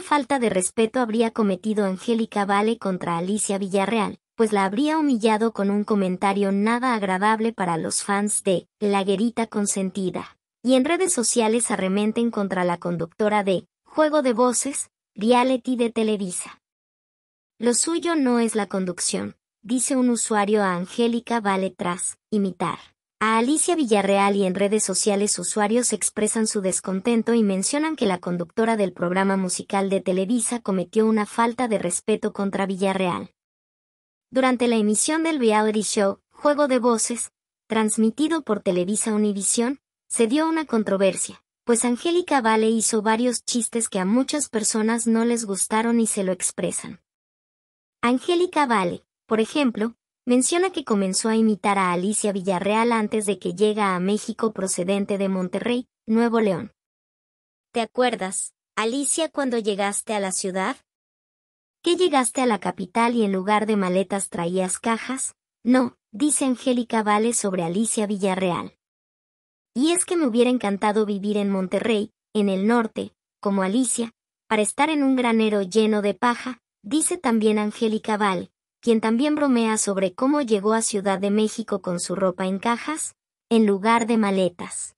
falta de respeto habría cometido Angélica Vale contra Alicia Villarreal, pues la habría humillado con un comentario nada agradable para los fans de La Guerita Consentida. Y en redes sociales arrementen contra la conductora de Juego de Voces, reality de Televisa. Lo suyo no es la conducción, dice un usuario a Angélica Vale tras imitar. A Alicia Villarreal y en redes sociales usuarios expresan su descontento y mencionan que la conductora del programa musical de Televisa cometió una falta de respeto contra Villarreal. Durante la emisión del reality show Juego de Voces, transmitido por Televisa Univisión, se dio una controversia, pues Angélica Vale hizo varios chistes que a muchas personas no les gustaron y se lo expresan. Angélica Vale, por ejemplo, menciona que comenzó a imitar a Alicia Villarreal antes de que llega a México procedente de Monterrey, Nuevo León. ¿Te acuerdas, Alicia, cuando llegaste a la ciudad? ¿Qué llegaste a la capital y en lugar de maletas traías cajas? No, dice Angélica Vale sobre Alicia Villarreal. Y es que me hubiera encantado vivir en Monterrey, en el norte, como Alicia, para estar en un granero lleno de paja, dice también Angélica Vale, quien también bromea sobre cómo llegó a Ciudad de México con su ropa en cajas, en lugar de maletas.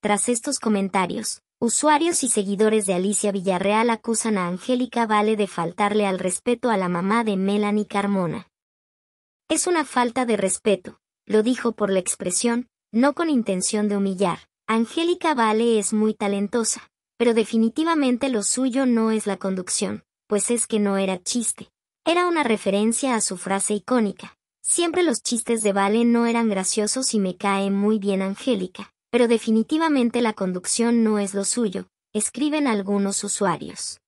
Tras estos comentarios, usuarios y seguidores de Alicia Villarreal acusan a Angélica Vale de faltarle al respeto a la mamá de Melanie Carmona. Es una falta de respeto, lo dijo por la expresión, no con intención de humillar. Angélica Vale es muy talentosa, pero definitivamente lo suyo no es la conducción, pues es que no era chiste. Era una referencia a su frase icónica. Siempre los chistes de Vale no eran graciosos y me cae muy bien Angélica, pero definitivamente la conducción no es lo suyo, escriben algunos usuarios.